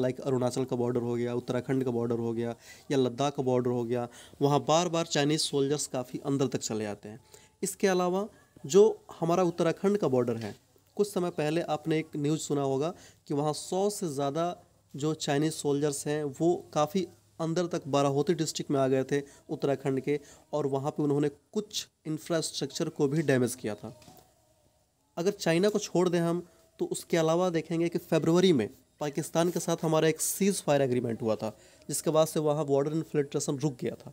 like Arunachal का border हो गया उत्तराखंड का बॉर्डर हो गया या लद्दाख का बॉर्डर हो गया वहाँ बार बार चाइनीज़ सोल्जर्स काफ़ी अंदर तक चले जाते हैं इसके अलावा जो हमारा उत्तराखंड का बॉर्डर है कुछ समय पहले आपने एक न्यूज़ सुना होगा कि वहाँ सौ से ज़्यादा जो चाइनीज़ सोल्जर्स हैं वो काफ़ी अंदर तक बाराहोती डिस्ट्रिक्ट में आ गए थे उत्तराखंड के और वहाँ पे उन्होंने कुछ इंफ्रास्ट्रक्चर को भी डैमेज किया था अगर चाइना को छोड़ दें हम तो उसके अलावा देखेंगे कि फेबरवरी में पाकिस्तान के साथ हमारा एक सीज़ फायर एग्रीमेंट हुआ था जिसके बाद से वहाँ बॉर्डर इन्फिल्ट्रेशन रुक गया था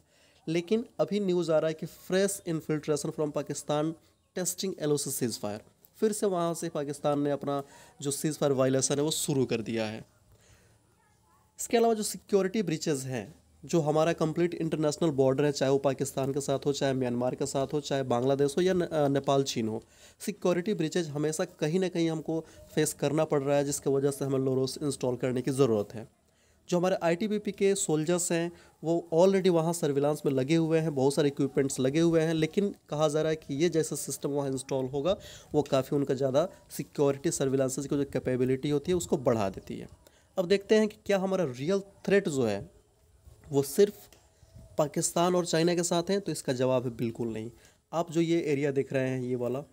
लेकिन अभी न्यूज़ आ रहा है कि fresh infiltration from Pakistan testing L O ceasefire फिर से वहाँ से पाकिस्तान ने अपना जो सीज़ फायर वायलेशन है वो शुरू कर दिया है इसके अलावा जो सिक्योरिटी ब्रीचेज हैं जो हमारा कंप्लीट इंटरनेशनल बॉर्डर है चाहे वो पाकिस्तान के साथ हो चाहे म्यांमार के साथ हो चाहे बांग्लादेश हो या नेपाल चीन हो सिक्योरिटी ब्रिचेज हमेशा कहीं ना कहीं हमको फेस करना पड़ रहा है जिसकी वजह से हमें लोरोस इंस्टॉल करने की ज़रूरत है जो हमारे आईटीबीपी के सोल्जर्स हैं वो ऑलरेडी वहाँ सर्विलांस में लगे हुए हैं बहुत सारे इक्विपमेंट्स लगे हुए हैं लेकिन कहा जा रहा है कि ये जैसा सिस्टम वहाँ इंस्टॉल होगा वो काफ़ी उनका ज़्यादा सिक्योरिटी सर्विलांस की जो कैपेबिलिटी होती है उसको बढ़ा देती है अब देखते हैं कि क्या हमारा रियल थ्रेट जो है वो सिर्फ पाकिस्तान और चाइना के साथ हैं तो इसका जवाब है बिल्कुल नहीं आप जो ये एरिया देख रहे हैं ये वाला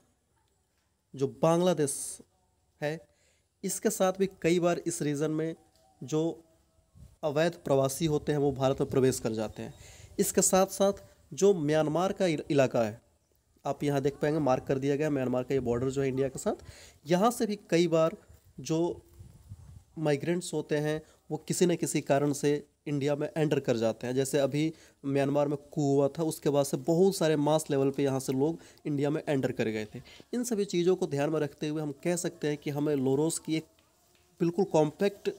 जो बांग्लादेश है इसके साथ भी कई बार इस रीज़न में जो अवैध प्रवासी होते हैं वो भारत में प्रवेश कर जाते हैं इसके साथ साथ जो म्यांमार का इलाका है आप यहाँ देख पाएंगे मार्क कर दिया गया म्यांमार का ये बॉर्डर जो है इंडिया के साथ यहाँ से भी कई बार जो माइग्रेंट्स होते हैं वो किसी न किसी कारण से इंडिया में एंटर कर जाते हैं जैसे अभी म्यांमार में कू हुआ था उसके बाद से बहुत सारे मास लेवल पे यहाँ से लोग इंडिया में एंटर कर गए थे इन सभी चीज़ों को ध्यान में रखते हुए हम कह सकते हैं कि हमें लोरोस की एक बिल्कुल कॉम्पैक्ट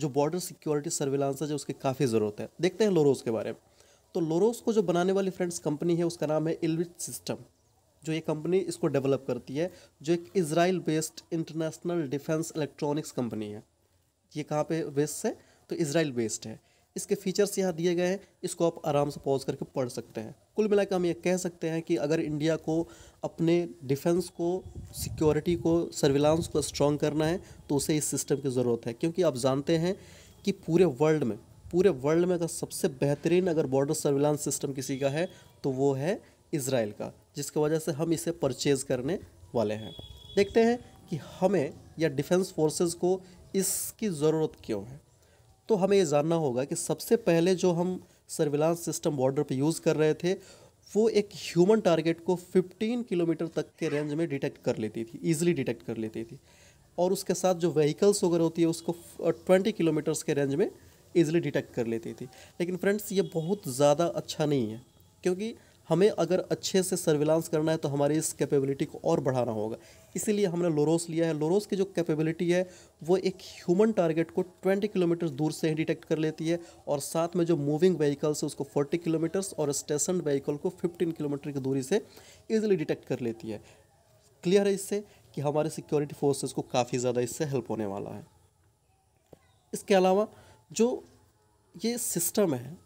जो बॉर्डर सिक्योरिटी सर्विलांस है जो उसकी काफ़ी ज़रूरत है देखते हैं लोरोस के बारे में तो लोरोस को जो बनाने वाली फ्रेंड्स कंपनी है उसका नाम है इलविट सिस्टम जो ये कंपनी इसको डेवलप करती है जो एक Israel based international defence electronics company है ये कहाँ पे बेस्ड है तो इसराइल बेस्ड है इसके फीचर्स यहाँ दिए गए हैं इसको आप आराम से पॉज करके पढ़ सकते हैं कुल मिलाकर हम ये कह सकते हैं कि अगर इंडिया को अपने डिफेंस को सिक्योरिटी को सर्विलांस को स्ट्रॉन्ग करना है तो उसे इस सिस्टम की ज़रूरत है क्योंकि आप जानते हैं कि पूरे वर्ल्ड में पूरे वर्ल्ड में अगर सबसे बेहतरीन अगर बॉर्डर सर्विलांस सिस्टम किसी का है तो वो है इसराइल का जिसकी वजह से हम इसे परचेज़ करने वाले हैं देखते हैं कि हमें या डिफेंस फोर्सेज को इसकी ज़रूरत क्यों है तो हमें ये जानना होगा कि सबसे पहले जो हम सर्विलांस सिस्टम बॉर्डर पर यूज़ कर रहे थे वो एक ह्यूमन टारगेट को 15 किलोमीटर तक के रेंज में डिटेक्ट कर लेती थी ईजिली डिटेक्ट कर लेती थी और उसके साथ जो व्हीकल्स वगैरह होती है उसको 20 किलोमीटर्स के रेंज में ईजिली डिटेक्ट कर लेती थी लेकिन फ्रेंड्स ये बहुत ज़्यादा अच्छा नहीं है क्योंकि हमें अगर अच्छे से सर्विलांस करना है तो हमारी इस कैपेबिलिटी को और बढ़ाना होगा इसीलिए हमने लोरोस लिया है लोरोस की जो कैपेबिलिटी है वो एक ह्यूमन टारगेट को 20 किलोमीटर दूर से ही डिटेक्ट कर लेती है और साथ में जो मूविंग व्हीकल्स है उसको 40 किलोमीटर्स और स्टेशन व्हीकल को 15 किलोमीटर की दूरी से ईजिली डिटेक्ट कर लेती है क्लियर है इससे कि हमारे सिक्योरिटी फ़ोर्सेज को काफ़ी ज़्यादा इससे हेल्प होने वाला है इसके अलावा जो ये सिस्टम है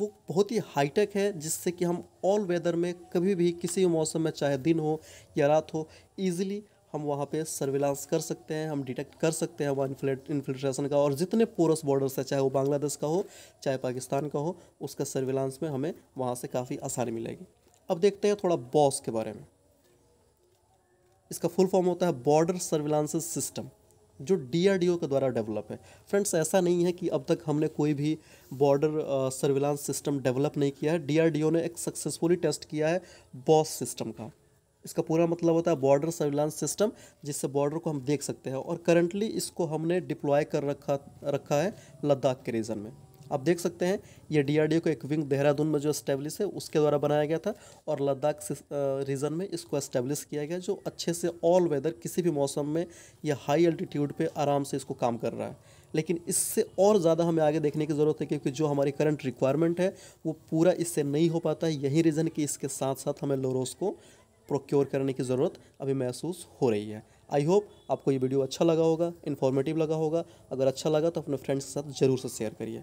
वो बहुत ही हाईटेक है जिससे कि हम ऑल वेदर में कभी भी किसी भी मौसम में चाहे दिन हो या रात हो ईजिली हम वहाँ पे सर्विलांस कर सकते हैं हम डिटेक्ट कर सकते हैं वहाँ इन्फिल्ट्रेशन का और जितने पोरस बॉर्डर्स है चाहे वो बांग्लादेश का हो चाहे पाकिस्तान का हो उसका सर्विलांस में हमें वहाँ से काफ़ी आसानी मिलेगी अब देखते हैं थोड़ा बॉस के बारे में इसका फुल फॉर्म होता है बॉर्डर सर्विलांस सिस्टम जो ओ के द्वारा डेवलप है फ्रेंड्स ऐसा नहीं है कि अब तक हमने कोई भी बॉर्डर सर्विलांस सिस्टम डेवलप नहीं किया है ओ ने एक सक्सेसफुली टेस्ट किया है बॉस सिस्टम का इसका पूरा मतलब होता है बॉर्डर सर्विलांस सिस्टम जिससे बॉर्डर को हम देख सकते हैं और करंटली इसको हमने डिप्लॉय कर रखा रखा है लद्दाख के रीजन में आप देख सकते हैं ये डीआरडीओ का एक विंग देहरादून में जो इस्टेब्लिश है उसके द्वारा बनाया गया था और लद्दाख रीजन में इसको इस्टेब्लिश किया गया जो अच्छे से ऑल वेदर किसी भी मौसम में या हाई अल्टीट्यूड पे आराम से इसको काम कर रहा है लेकिन इससे और ज़्यादा हमें आगे देखने की ज़रूरत है क्योंकि जो हमारी करंट रिक्वायरमेंट है वो पूरा इससे नहीं हो पाता है यही रीज़न कि इसके साथ साथ हमें लोरोस को प्रोक्योर करने की ज़रूरत अभी महसूस हो रही है आई होप आपको ये वीडियो अच्छा लगा होगा इन्फॉर्मेटिव लगा होगा अगर अच्छा लगा तो अपने फ्रेंड्स के साथ ज़रूर से शेयर करिए